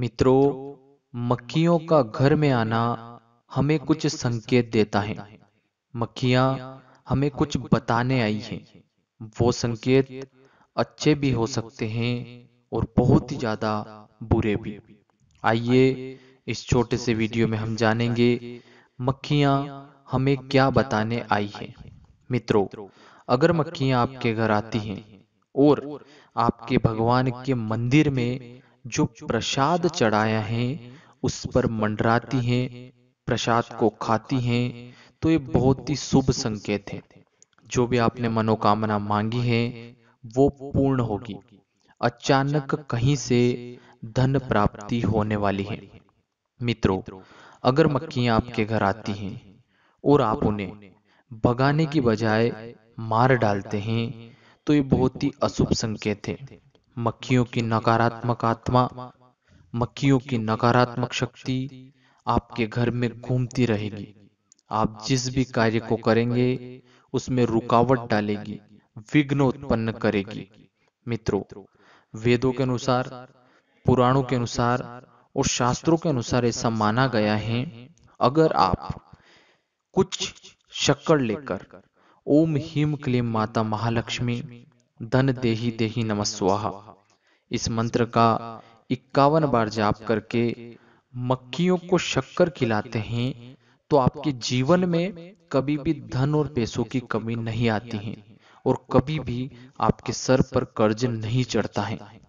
मित्रों मक्खियों का घर में आना हमें कुछ संकेत देता है मक्खियां हमें कुछ बताने आई हैं वो संकेत अच्छे भी हो सकते हैं और बहुत ही ज्यादा बुरे भी आइए इस छोटे से वीडियो में हम जानेंगे मक्खियां हमें क्या बताने आई हैं मित्रों अगर मक्खियां आपके घर आती हैं और आपके भगवान के मंदिर में जो प्रसाद चढ़ाया है उस पर मंडराती हैं प्रसाद को खाती हैं तो ये बहुत ही शुभ संकेत है जो भी आपने मनोकामना मांगी है वो पूर्ण होगी अचानक कहीं से धन प्राप्ति होने वाली है मित्रों अगर मक्खियां आपके घर आती हैं और आप उन्हें भगाने की बजाय मार डालते हैं तो ये बहुत ही अशुभ संकेत है मक्खियों की नकारात्मक आत्मा मक्खियों की नकारात्मक शक्ति आपके घर में घूमती रहेगी आप जिस भी कार्य को करेंगे उसमें रुकावट डालेगी विघ्न उत्पन्न करेगी मित्रों वेदों के अनुसार पुराणों के अनुसार और शास्त्रों के अनुसार ऐसा माना गया है अगर आप कुछ शक्कर लेकर ओम हीम क्लीम माता महालक्ष्मी धन देही देही नमस्वाहा इस मंत्र का इक्यावन बार जाप करके मक्खियों को शक्कर खिलाते हैं तो आपके जीवन में कभी भी धन और पैसों की कमी नहीं आती है और कभी भी आपके सर पर कर्ज नहीं चढ़ता है